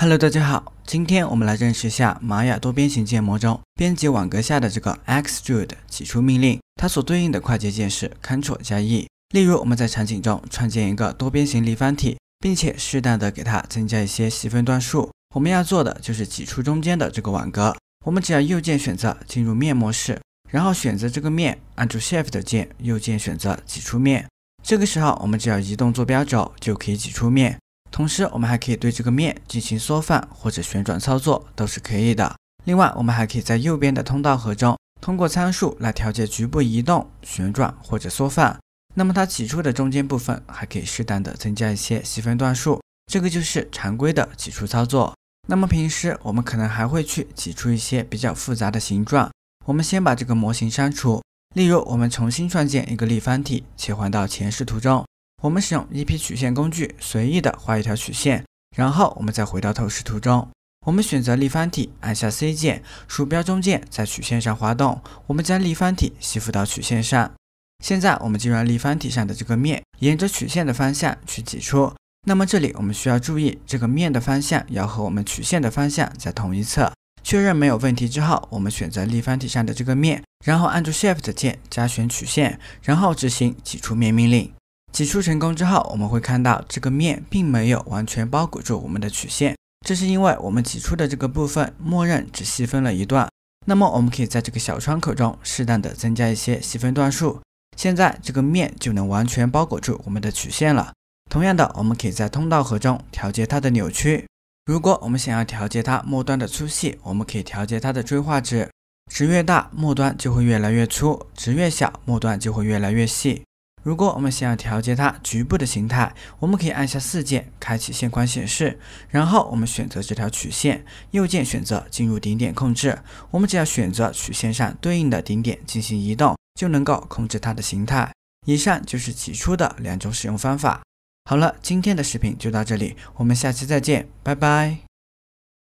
Hello，大家好，今天我们来认识一下玛雅多边形建模中编辑网格下的这个 Extrude 挤出命令，它所对应的快捷键是 Ctrl 加 E。例如，我们在场景中创建一个多边形立方体，并且适当的给它增加一些细分段数。我们要做的就是挤出中间的这个网格。我们只要右键选择进入面模式，然后选择这个面，按住 Shift 键，右键选择挤出面。这个时候，我们只要移动坐标轴就可以挤出面。同时，我们还可以对这个面进行缩放或者旋转操作，都是可以的。另外，我们还可以在右边的通道盒中，通过参数来调节局部移动、旋转或者缩放。那么，它起初的中间部分还可以适当的增加一些细分段数，这个就是常规的挤出操作。那么，平时我们可能还会去挤出一些比较复杂的形状。我们先把这个模型删除，例如，我们重新创建一个立方体，切换到前视图中。我们使用 EP 曲线工具随意的画一条曲线，然后我们再回到透视图中。我们选择立方体，按下 C 键，鼠标中键在曲线上滑动，我们将立方体吸附到曲线上。现在我们就让立方体上的这个面沿着曲线的方向去挤出。那么这里我们需要注意，这个面的方向要和我们曲线的方向在同一侧。确认没有问题之后，我们选择立方体上的这个面，然后按住 Shift 键加选曲线，然后执行挤出面命令。挤出成功之后，我们会看到这个面并没有完全包裹住我们的曲线，这是因为我们挤出的这个部分默认只细分了一段。那么我们可以在这个小窗口中适当的增加一些细分段数，现在这个面就能完全包裹住我们的曲线了。同样的，我们可以在通道盒中调节它的扭曲。如果我们想要调节它末端的粗细，我们可以调节它的锥化值，值越大末端就会越来越粗，值越小末端就会越来越细。如果我们想要调节它局部的形态，我们可以按下四键开启线宽显示，然后我们选择这条曲线，右键选择进入顶点控制。我们只要选择曲线上对应的顶点进行移动，就能够控制它的形态。以上就是起初的两种使用方法。好了，今天的视频就到这里，我们下期再见，拜拜。